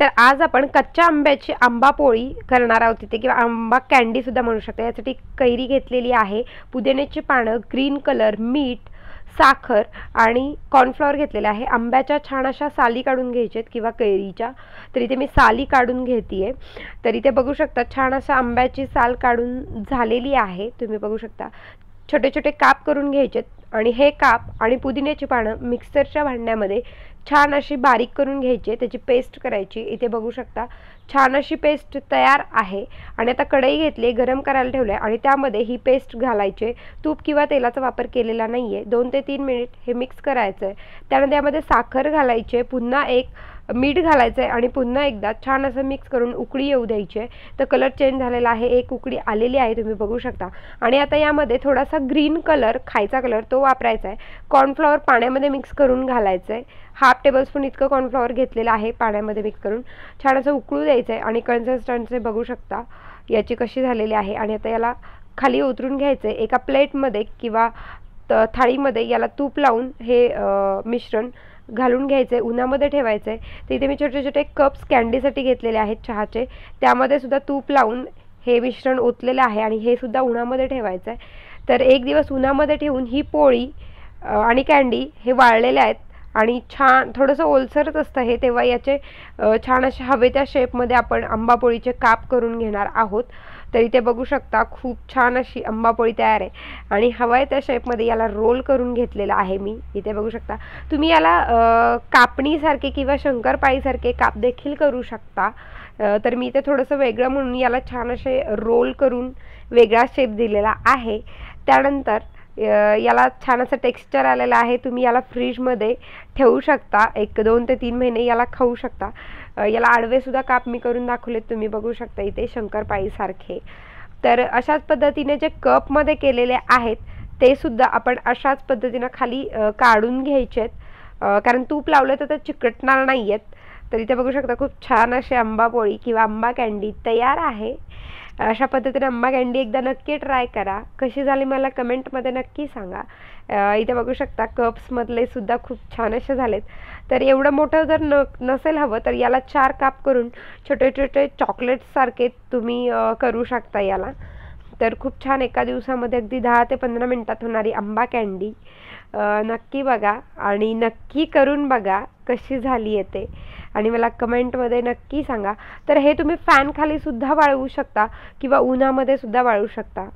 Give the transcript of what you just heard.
तर आज आपण कच्च्या आंब्याची आंबा पोळी करणार आहोत तिथे किंवा आंबा सुद्धा म्हणू शकता यासाठी कैरी घेतलेली आहे पुदिन्याची पानं ग्रीन कलर मीठ साखर आणि कॉर्नफ्लॉवर घेतलेला आहे आंब्याच्या छान अशा साली काढून आहेत किंवा कैरीच्या तर इथे मी साली काढून घेते आहे तर इथे बघू शकता छान अशा आंब्याची साल काढून झालेली आहे तुम्ही बघू शकता छोटे छोटे काप करून घ्यायचे आणि हे काप आणि पुदिन्याची पानं मिक्सरच्या भांड्यामध्ये छान अशी बारीक करून घ्यायची त्याची पेस्ट करायची इथे बघू शकता छान अशी पेस्ट तयार आहे आणि आता कढई घेतली गरम करायला ठेवलं आहे आणि त्यामध्ये ही पेस्ट घालायचे तूप किंवा तेलाचा वापर केलेला नाही आहे दोन ते तीन मिनिट हे मिक्स करायचं आहे त्यानंतर यामध्ये साखर घालायचे पुन्हा एक मीठ घालायचं आहे आणि पुन्हा एकदा छान असं मिक्स करून उकळी येऊ द्यायची आहे तर कलर चेंज झालेला आहे एक उकळी आलेली आहे तुम्ही बघू शकता आणि आता यामध्ये थोडासा ग्रीन कलर खायचा कलर तो वापरायचा आहे कॉर्नफ्लॉवर पाण्यामध्ये मिक्स करून घालायचं आहे हाफ टेबलस्पून इतकं कॉर्नफ्लॉवर घेतलेलं आहे पाण्यामध्ये मिक्स करून छान असं उकळू द्यायचं आहे आणि कन्सिस्टन्सी बघू शकता याची कशी झालेली आहे आणि आता याला खाली उतरून घ्यायचं आहे एका प्लेटमध्ये किंवा थाळीमध्ये याला तूप लावून हे मिश्रण घालून घ्यायचं आहे उन्हामध्ये ठेवायचं आहे तर इथे मी छोटे छोटे कप्स कँडीसाठी घेतलेले आहेत चहाचे त्यामध्ये सुद्धा तूप लावून हे मिश्रण ओतलेलं आहे आणि हे सुद्धा उन्हामध्ये ठेवायचं आहे तर एक दिवस उन्हामध्ये ठेवून ही पोळी आणि कँडी हे वाळलेले आहेत आणि छान थोडंसं ओलसरच असतं हे तेव्हा याचे छान असे हवे त्या शेपमध्ये आपण आंबापोळीचे काप करून घेणार आहोत तर इथे बघू शकता खूप छान अशी अंबापोळी तयार आहे आणि हवाय त्या शेपमध्ये याला रोल करून घेतलेला आहे मी इथे बघू शकता तुम्ही याला कापणीसारखे किंवा शंकरपाळीसारखे काप देखील करू शकता तर मी इथे थोडंसं वेगळं म्हणून याला छान असे रोल करून वेगळा शेप दिलेला आहे त्यानंतर याला छान असं टेक्स्चर आलेलं आहे तुम्ही याला फ्रीजमध्ये ठेवू शकता एक दोन ते तीन महिने याला खाऊ शकता याला आडवेसुद्धा काप मी करून दाखवलेत तुम्ही बघू शकता इथे शंकरपाळीसारखे तर अशाच पद्धतीने जे कपमध्ये केलेले आहेत ते सुद्धा आपण अशाच पद्धतीनं खाली काढून घ्यायचे आहेत कारण तूप लावलं तर ते चिकटणार नाही आहेत तर इथे बघू शकता खूप छान असे आंबा पोळी किंवा आंबा कँडी तयार आहे अशा पद्धतीने आंबा कँडी एकदा नक्की ट्राय करा कशी झाली मला कमेंटमध्ये नक्की सांगा इथे बघू शकता कप्समधले सुद्धा खूप छान असे झालेत तर एवढं मोठं जर न नसेल हवं तर याला चार काप करून छोटे छोटे चॉकलेट्ससारखे तुम्ही करू शकता याला तर खूप छान एका दिवसामध्ये अगदी दहा ते पंधरा मिनटात होणारी आंबा कँडी नक्की बघा आणि नक्की करून बघा कशी झाली येते आणि मला कमेंटमध्ये नक्की सांगा तर हे तुम्ही सुद्धा वाळवू शकता किंवा उन्हामध्ये सुद्धा वाळवू शकता